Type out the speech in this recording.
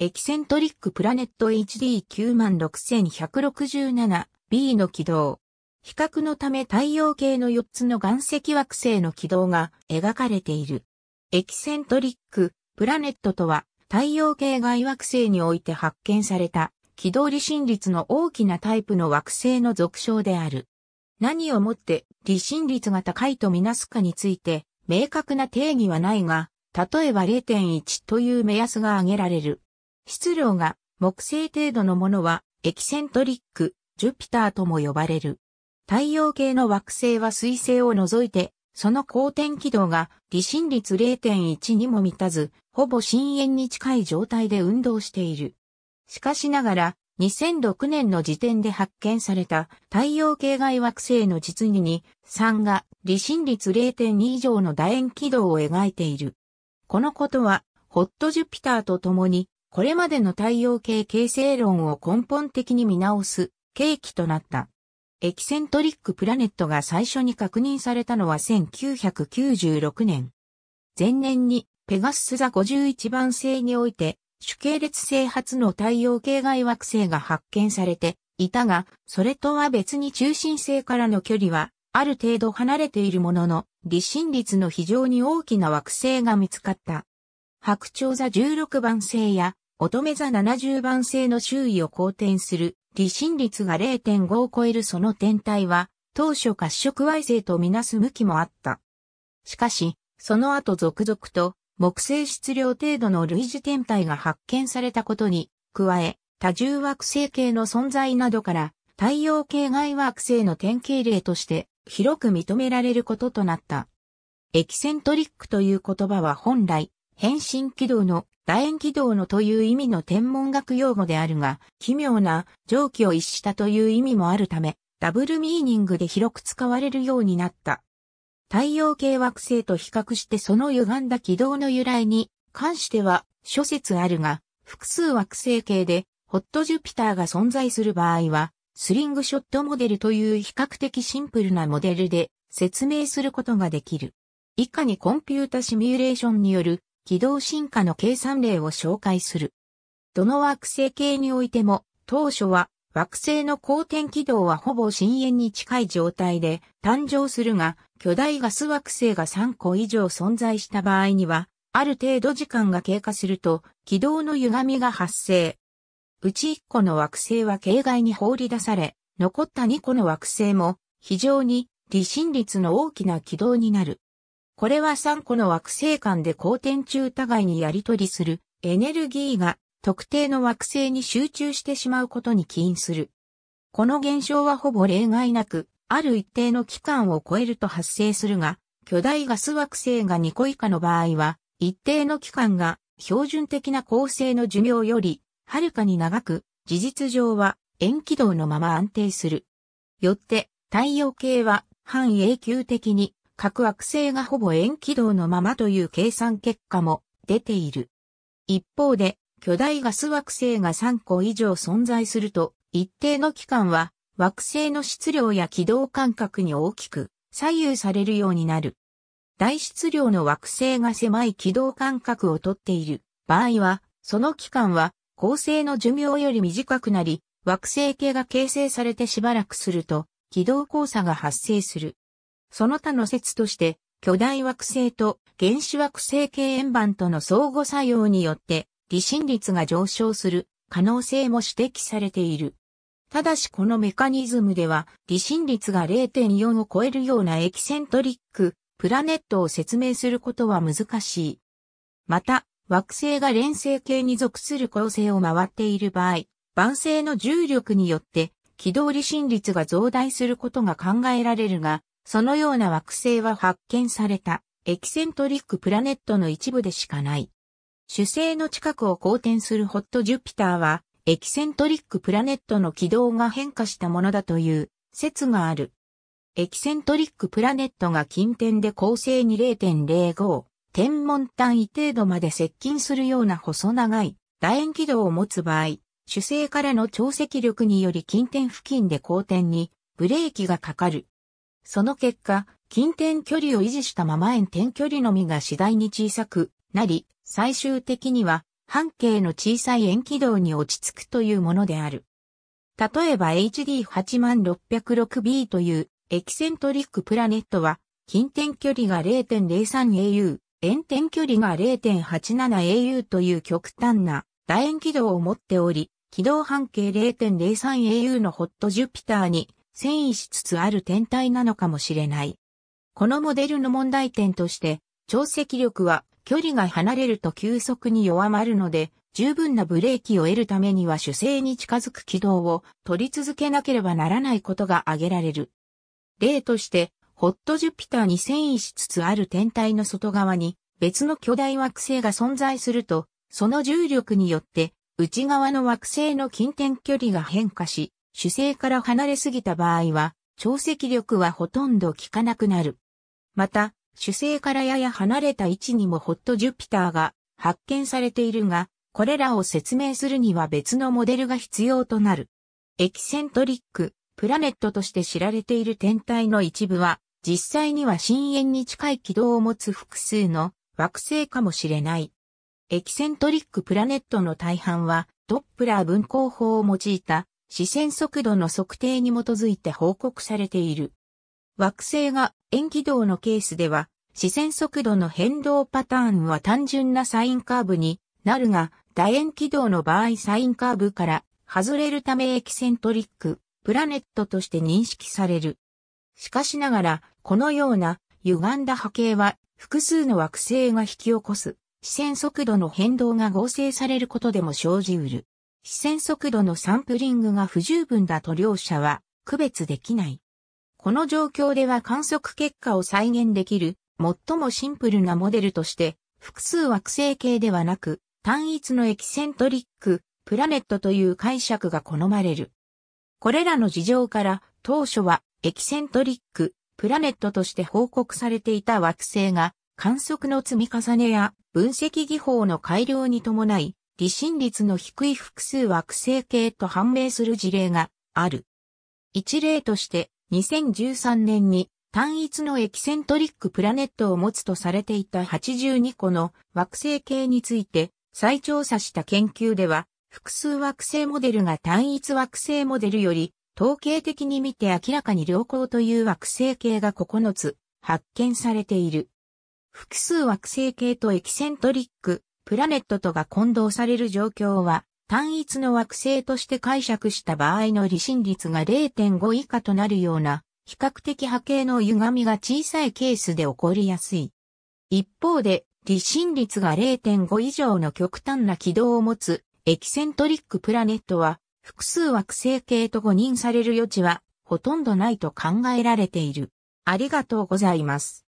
エキセントリックプラネット HD96167B の軌道。比較のため太陽系の4つの岩石惑星の軌道が描かれている。エキセントリックプラネットとは太陽系外惑星において発見された軌道離心率の大きなタイプの惑星の俗称である。何をもって離心率が高いとみなすかについて明確な定義はないが、例えば0.1という目安が挙げられる。質量が木星程度のものはエキセントリック、ジュピターとも呼ばれる。太陽系の惑星は水星を除いて、その光転軌道が離心率0.1にも満たず、ほぼ深淵に近い状態で運動している。しかしながら、2006年の時点で発見された太陽系外惑星の実にに3が離心率0.2以上の楕円軌道を描いている。このことはホットジュピターと共にこれまでの太陽系形成論を根本的に見直す契機となった。エキセントリックプラネットが最初に確認されたのは1996年。前年にペガスス座51番星において主系列星初の太陽系外惑星が発見されていたが、それとは別に中心星からの距離はある程度離れているものの、立身率の非常に大きな惑星が見つかった。白鳥座16番星や乙女座70番星の周囲を公転する離心率が0.5を超えるその天体は当初褐色矮星とみなす向きもあった。しかし、その後続々と木星質量程度の類似天体が発見されたことに加え、多重惑星系の存在などから太陽系外惑星の典型例として広く認められることとなった。エキセントリックという言葉は本来変身軌道の楕円軌道のという意味の天文学用語であるが、奇妙な蒸気を逸したという意味もあるため、ダブルミーニングで広く使われるようになった。太陽系惑星と比較してその歪んだ軌道の由来に関しては諸説あるが、複数惑星系でホットジュピターが存在する場合は、スリングショットモデルという比較的シンプルなモデルで説明することができる。以下にコンピュータシミュレーションによる軌道進化の計算例を紹介する。どの惑星系においても、当初は惑星の公転軌道はほぼ深淵に近い状態で誕生するが、巨大ガス惑星が3個以上存在した場合には、ある程度時間が経過すると軌道の歪みが発生。うち1個の惑星は形外に放り出され、残った2個の惑星も非常に離心率の大きな軌道になる。これは3個の惑星間で公転中互いにやり取りするエネルギーが特定の惑星に集中してしまうことに起因する。この現象はほぼ例外なく、ある一定の期間を超えると発生するが、巨大ガス惑星が2個以下の場合は、一定の期間が標準的な恒星の寿命より、はるかに長く、事実上は円軌道のまま安定する。よって、太陽系は半永久的に各惑星がほぼ円軌道のままという計算結果も出ている。一方で、巨大ガス惑星が3個以上存在すると、一定の期間は惑星の質量や軌道間隔に大きく左右されるようになる。大質量の惑星が狭い軌道間隔をとっている場合は、その期間は恒星の寿命より短くなり、惑星系が形成されてしばらくすると、軌道交差が発生する。その他の説として、巨大惑星と原子惑星系円盤との相互作用によって、離心率が上昇する可能性も指摘されている。ただしこのメカニズムでは、離心率が0.4を超えるようなエキセントリック、プラネットを説明することは難しい。また、惑星が連星系に属する構成を回っている場合、万星の重力によって、軌道離心率が増大することが考えられるが、そのような惑星は発見されたエキセントリックプラネットの一部でしかない。主星の近くを公転するホットジュピターは、エキセントリックプラネットの軌道が変化したものだという説がある。エキセントリックプラネットが近点で恒星に0.05、天文単位程度まで接近するような細長い楕円軌道を持つ場合、主星からの潮汐力により近点付近で交転にブレーキがかかる。その結果、近点距離を維持したまま遠点距離のみが次第に小さくなり、最終的には半径の小さい円軌道に落ち着くというものである。例えば HD8606B というエキセントリックプラネットは、近点距離が 0.03au、遠点距離が 0.87au という極端な楕円軌道を持っており、軌道半径 0.03au のホットジュピターに遷移しつつある天体なのかもしれない。このモデルの問題点として、潮汐力は距離が離れると急速に弱まるので、十分なブレーキを得るためには主星に近づく軌道を取り続けなければならないことが挙げられる。例として、ホットジュピターに遷移しつつある天体の外側に別の巨大惑星が存在すると、その重力によって内側の惑星の近点距離が変化し、主星から離れすぎた場合は、潮汐力はほとんど効かなくなる。また、主星からやや離れた位置にもホットジュピターが発見されているが、これらを説明するには別のモデルが必要となる。エキセントリック、プラネットとして知られている天体の一部は、実際には深淵に近い軌道を持つ複数の惑星かもしれない。エキセントリックプラネットの大半は、ドップラー分光法を用いた視線速度の測定に基づいて報告されている。惑星が円軌道のケースでは、視線速度の変動パターンは単純なサインカーブになるが、楕円軌道の場合サインカーブから外れるためエキセントリック、プラネットとして認識される。しかしながら、このような歪んだ波形は複数の惑星が引き起こす視線速度の変動が合成されることでも生じうる。視線速度のサンプリングが不十分だと両者は区別できない。この状況では観測結果を再現できる最もシンプルなモデルとして複数惑星系ではなく単一のエキセントリックプラネットという解釈が好まれる。これらの事情から当初はエキセントリックプラネットとして報告されていた惑星が観測の積み重ねや分析技法の改良に伴い離心率の低い複数惑星系と判明する事例がある。一例として、2013年に単一のエキセントリックプラネットを持つとされていた82個の惑星系について再調査した研究では、複数惑星モデルが単一惑星モデルより統計的に見て明らかに良好という惑星系が9つ発見されている。複数惑星系とエキセントリックプラネットとが混同される状況は、単一の惑星として解釈した場合の離心率が0.5以下となるような、比較的波形の歪みが小さいケースで起こりやすい。一方で、離心率が0.5以上の極端な軌道を持つエキセントリックプラネットは、複数惑星系と誤認される余地は、ほとんどないと考えられている。ありがとうございます。